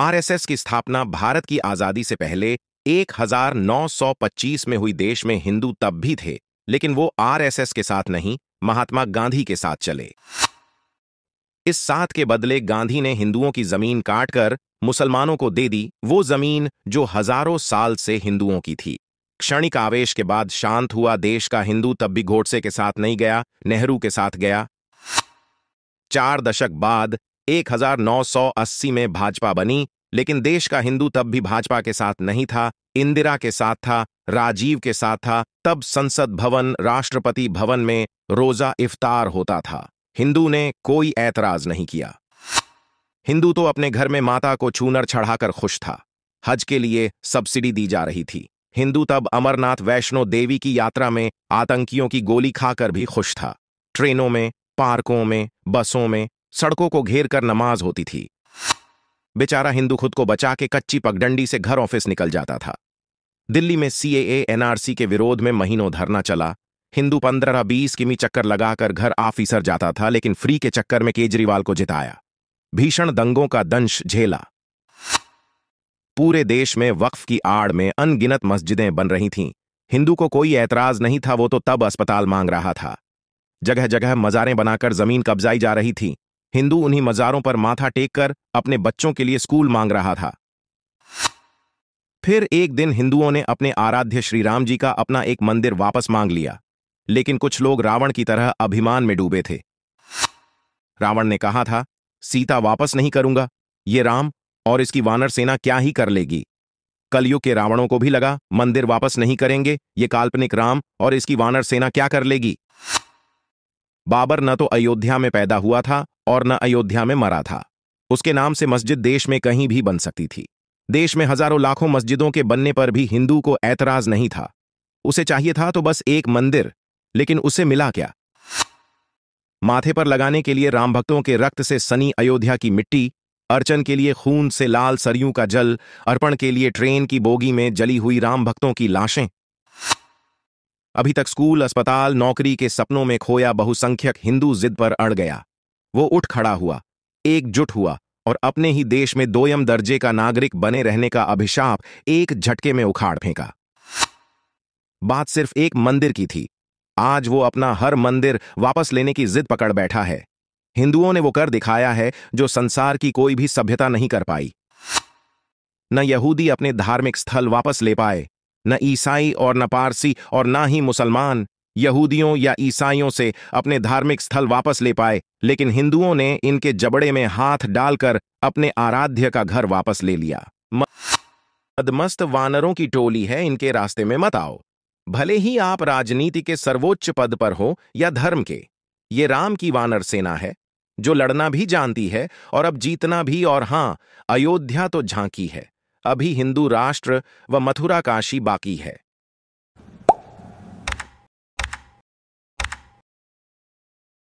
RSS की स्थापना भारत की आज़ादी से पहले 1925 में हुई देश में हिंदू तब भी थे लेकिन वो आरएसएस के साथ नहीं महात्मा गांधी के साथ चले इस साथ के बदले गांधी ने हिंदुओं की जमीन काटकर मुसलमानों को दे दी वो जमीन जो हजारों साल से हिंदुओं की थी क्षणिक आवेश के बाद शांत हुआ देश का हिंदू तब भी घोटसे के साथ नहीं गया नेहरू के साथ गया चार दशक बाद 1980 में भाजपा बनी लेकिन देश का हिंदू तब भी भाजपा के साथ नहीं था इंदिरा के साथ था राजीव के साथ था तब संसद भवन राष्ट्रपति भवन में रोजा इफ्तार होता था हिंदू ने कोई ऐतराज नहीं किया हिंदू तो अपने घर में माता को चूनर चढ़ाकर खुश था हज के लिए सब्सिडी दी जा रही थी हिंदू तब अमरनाथ वैष्णो देवी की यात्रा में आतंकियों की गोली खाकर भी खुश था ट्रेनों में पार्कों में बसों में सड़कों को घेर कर नमाज होती थी बेचारा हिंदू खुद को बचा के कच्ची पगडंडी से घर ऑफिस निकल जाता था दिल्ली में सी एनआरसी के विरोध में महीनों धरना चला हिंदू पंद्रह बीस किमी चक्कर लगाकर घर आफिसर जाता था लेकिन फ्री के चक्कर में केजरीवाल को जिताया भीषण दंगों का दंश झेला पूरे देश में वक्फ की आड़ में अनगिनत मस्जिदें बन रही थीं हिंदू को कोई ऐतराज नहीं था वो तो तब अस्पताल मांग रहा था जगह जगह मज़ारें बनाकर जमीन कब्जाई जा रही थी हिंदू उन्हीं मज़ारों पर माथा टेक कर अपने बच्चों के लिए स्कूल मांग रहा था फिर एक दिन हिंदुओं ने अपने आराध्य श्रीराम जी का अपना एक मंदिर वापस मांग लिया लेकिन कुछ लोग रावण की तरह अभिमान में डूबे थे रावण ने कहा था सीता वापस नहीं करूंगा ये राम और इसकी वानर सेना क्या ही कर लेगी कलयुग के रावणों को भी लगा मंदिर वापस नहीं करेंगे ये काल्पनिक राम और इसकी वानर सेना क्या कर लेगी बाबर न तो अयोध्या में पैदा हुआ था और न अयोध्या में मरा था उसके नाम से मस्जिद देश में कहीं भी बन सकती थी देश में हजारों लाखों मस्जिदों के बनने पर भी हिंदू को ऐतराज नहीं था उसे चाहिए था तो बस एक मंदिर लेकिन उसे मिला क्या माथे पर लगाने के लिए राम भक्तों के रक्त से सनी अयोध्या की मिट्टी अर्चन के लिए खून से लाल सरयू का जल अर्पण के लिए ट्रेन की बोगी में जली हुई राम भक्तों की लाशें अभी तक स्कूल अस्पताल नौकरी के सपनों में खोया बहुसंख्यक हिंदू जिद पर अड़ गया वो उठ खड़ा हुआ एकजुट हुआ और अपने ही देश में दोयम दर्जे का नागरिक बने रहने का अभिशाप एक झटके में उखाड़ फेंका बात सिर्फ एक मंदिर की थी आज वो अपना हर मंदिर वापस लेने की जिद पकड़ बैठा है हिंदुओं ने वो कर दिखाया है जो संसार की कोई भी सभ्यता नहीं कर पाई न यहूदी अपने धार्मिक स्थल वापस ले पाए न ईसाई और न पारसी और ना ही मुसलमान यहूदियों या ईसाइयों से अपने धार्मिक स्थल वापस ले पाए लेकिन हिंदुओं ने इनके जबड़े में हाथ डालकर अपने आराध्य का घर वापस ले लिया मदमस्त वानरों की टोली है इनके रास्ते में मत आओ भले ही आप राजनीति के सर्वोच्च पद पर हो या धर्म के ये राम की वानर सेना है जो लड़ना भी जानती है और अब जीतना भी और हां अयोध्या तो झांकी है अभी हिंदू राष्ट्र व मथुरा काशी बाकी है